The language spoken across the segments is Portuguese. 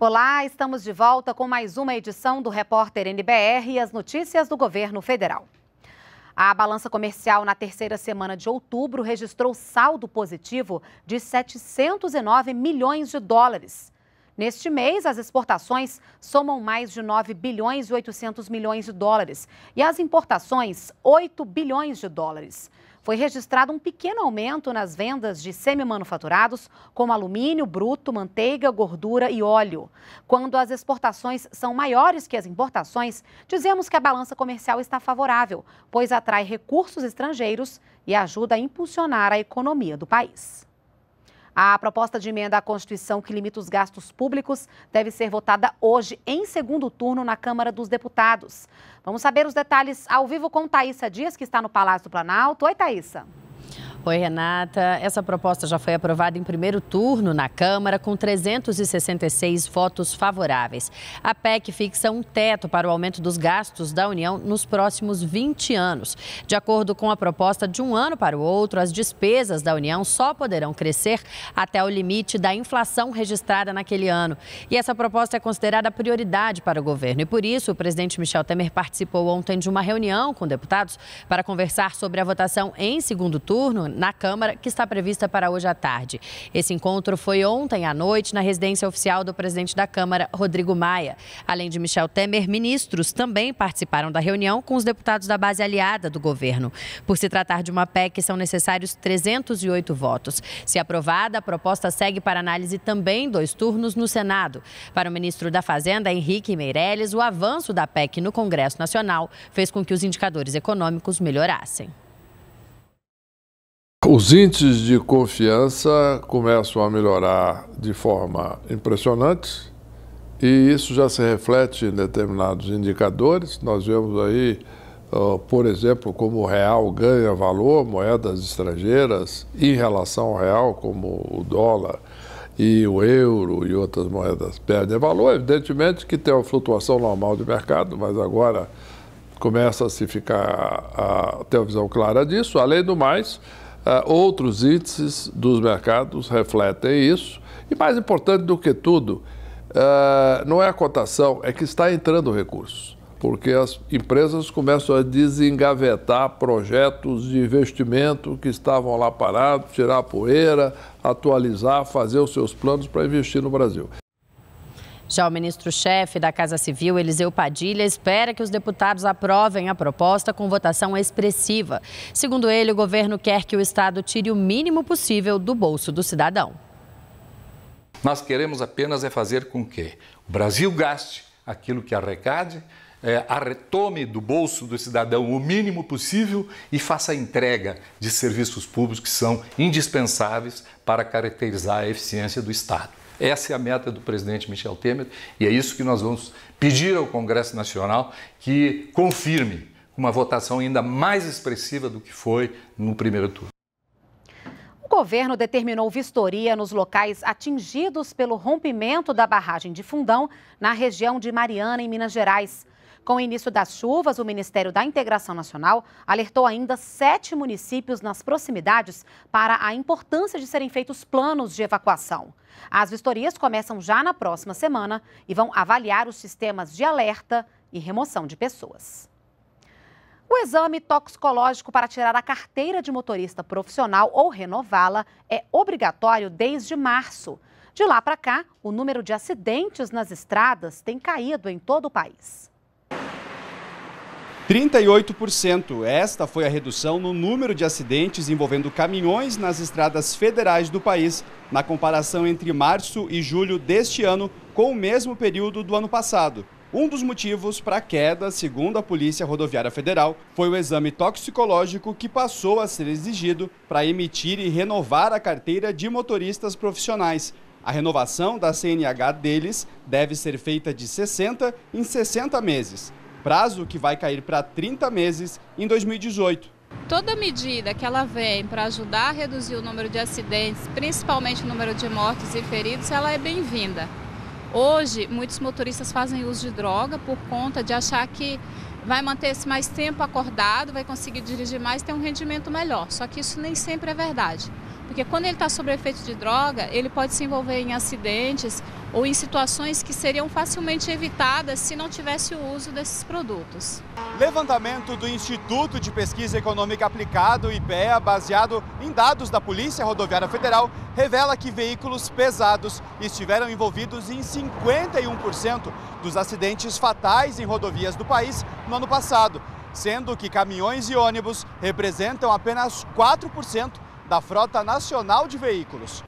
Olá, estamos de volta com mais uma edição do Repórter NBR e as notícias do governo federal. A balança comercial na terceira semana de outubro registrou saldo positivo de 709 milhões de dólares. Neste mês, as exportações somam mais de 9 bilhões e 800 milhões de dólares e as importações 8 bilhões de dólares foi registrado um pequeno aumento nas vendas de semi-manufaturados, como alumínio, bruto, manteiga, gordura e óleo. Quando as exportações são maiores que as importações, dizemos que a balança comercial está favorável, pois atrai recursos estrangeiros e ajuda a impulsionar a economia do país. A proposta de emenda à Constituição que limita os gastos públicos deve ser votada hoje, em segundo turno, na Câmara dos Deputados. Vamos saber os detalhes ao vivo com Thaisa Dias, que está no Palácio do Planalto. Oi, Thaisa. Oi, Renata. Essa proposta já foi aprovada em primeiro turno na Câmara, com 366 votos favoráveis. A PEC fixa um teto para o aumento dos gastos da União nos próximos 20 anos. De acordo com a proposta, de um ano para o outro, as despesas da União só poderão crescer até o limite da inflação registrada naquele ano. E essa proposta é considerada prioridade para o governo. E por isso, o presidente Michel Temer participou ontem de uma reunião com deputados para conversar sobre a votação em segundo turno turno na Câmara, que está prevista para hoje à tarde. Esse encontro foi ontem à noite na residência oficial do presidente da Câmara, Rodrigo Maia. Além de Michel Temer, ministros também participaram da reunião com os deputados da base aliada do governo. Por se tratar de uma PEC, são necessários 308 votos. Se aprovada, a proposta segue para análise também dois turnos no Senado. Para o ministro da Fazenda, Henrique Meirelles, o avanço da PEC no Congresso Nacional fez com que os indicadores econômicos melhorassem. Os índices de confiança começam a melhorar de forma impressionante e isso já se reflete em determinados indicadores. Nós vemos aí, por exemplo, como o real ganha valor, moedas estrangeiras em relação ao real, como o dólar e o euro e outras moedas perdem valor. Evidentemente que tem uma flutuação normal de mercado, mas agora começa a se ficar a ter uma visão clara disso. Além do mais, ah, outros índices dos mercados refletem isso. E mais importante do que tudo, ah, não é a cotação, é que está entrando recursos, porque as empresas começam a desengavetar projetos de investimento que estavam lá parados, tirar a poeira, atualizar, fazer os seus planos para investir no Brasil. Já o ministro-chefe da Casa Civil, Eliseu Padilha, espera que os deputados aprovem a proposta com votação expressiva. Segundo ele, o governo quer que o Estado tire o mínimo possível do bolso do cidadão. Nós queremos apenas é fazer com que o Brasil gaste aquilo que arrecade, é, retome do bolso do cidadão o mínimo possível e faça a entrega de serviços públicos que são indispensáveis para caracterizar a eficiência do Estado. Essa é a meta do presidente Michel Temer e é isso que nós vamos pedir ao Congresso Nacional que confirme uma votação ainda mais expressiva do que foi no primeiro turno. O governo determinou vistoria nos locais atingidos pelo rompimento da barragem de Fundão, na região de Mariana, em Minas Gerais. Com o início das chuvas, o Ministério da Integração Nacional alertou ainda sete municípios nas proximidades para a importância de serem feitos planos de evacuação. As vistorias começam já na próxima semana e vão avaliar os sistemas de alerta e remoção de pessoas. O exame toxicológico para tirar a carteira de motorista profissional ou renová-la é obrigatório desde março. De lá para cá, o número de acidentes nas estradas tem caído em todo o país. 38%. Esta foi a redução no número de acidentes envolvendo caminhões nas estradas federais do país, na comparação entre março e julho deste ano com o mesmo período do ano passado. Um dos motivos para a queda, segundo a Polícia Rodoviária Federal, foi o exame toxicológico que passou a ser exigido para emitir e renovar a carteira de motoristas profissionais, a renovação da CNH deles deve ser feita de 60 em 60 meses prazo que vai cair para 30 meses em 2018. Toda medida que ela vem para ajudar a reduzir o número de acidentes, principalmente o número de mortes e feridos, ela é bem-vinda. Hoje, muitos motoristas fazem uso de droga por conta de achar que vai manter-se mais tempo acordado, vai conseguir dirigir mais, ter um rendimento melhor. Só que isso nem sempre é verdade. Porque quando ele está sob efeito de droga, ele pode se envolver em acidentes, ou em situações que seriam facilmente evitadas se não tivesse o uso desses produtos. Levantamento do Instituto de Pesquisa Econômica Aplicado, IPEA, baseado em dados da Polícia Rodoviária Federal, revela que veículos pesados estiveram envolvidos em 51% dos acidentes fatais em rodovias do país no ano passado, sendo que caminhões e ônibus representam apenas 4% da frota nacional de veículos.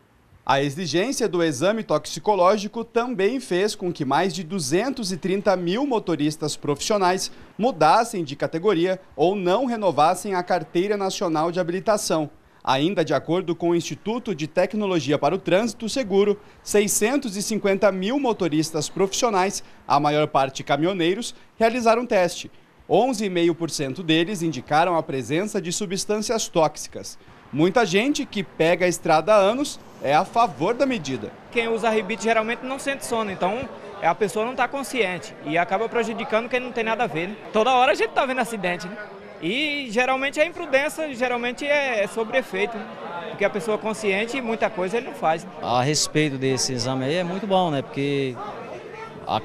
A exigência do exame toxicológico também fez com que mais de 230 mil motoristas profissionais mudassem de categoria ou não renovassem a Carteira Nacional de Habilitação. Ainda de acordo com o Instituto de Tecnologia para o Trânsito Seguro, 650 mil motoristas profissionais, a maior parte caminhoneiros, realizaram teste. 11,5% deles indicaram a presença de substâncias tóxicas. Muita gente que pega a estrada há anos é a favor da medida. Quem usa rebite geralmente não sente sono, então é a pessoa não está consciente e acaba prejudicando quem não tem nada a ver. Né? Toda hora a gente está vendo acidente, né? E geralmente é imprudência geralmente é, é sobre efeito, né? porque a pessoa consciente muita coisa ele não faz. Né? A respeito desse exame aí é muito bom, né? Porque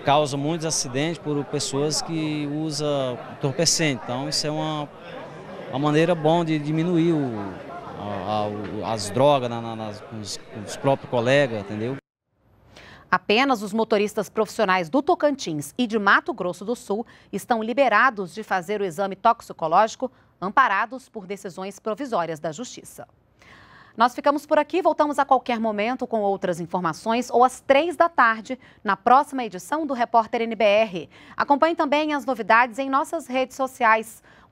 causa muitos acidentes por pessoas que usam entorpecente. Então isso é uma, uma maneira bom de diminuir o, as drogas, na, na, nas, com, os, com os próprios colegas, entendeu? Apenas os motoristas profissionais do Tocantins e de Mato Grosso do Sul estão liberados de fazer o exame toxicológico, amparados por decisões provisórias da Justiça. Nós ficamos por aqui, voltamos a qualquer momento com outras informações ou às três da tarde na próxima edição do Repórter NBR. Acompanhe também as novidades em nossas redes sociais.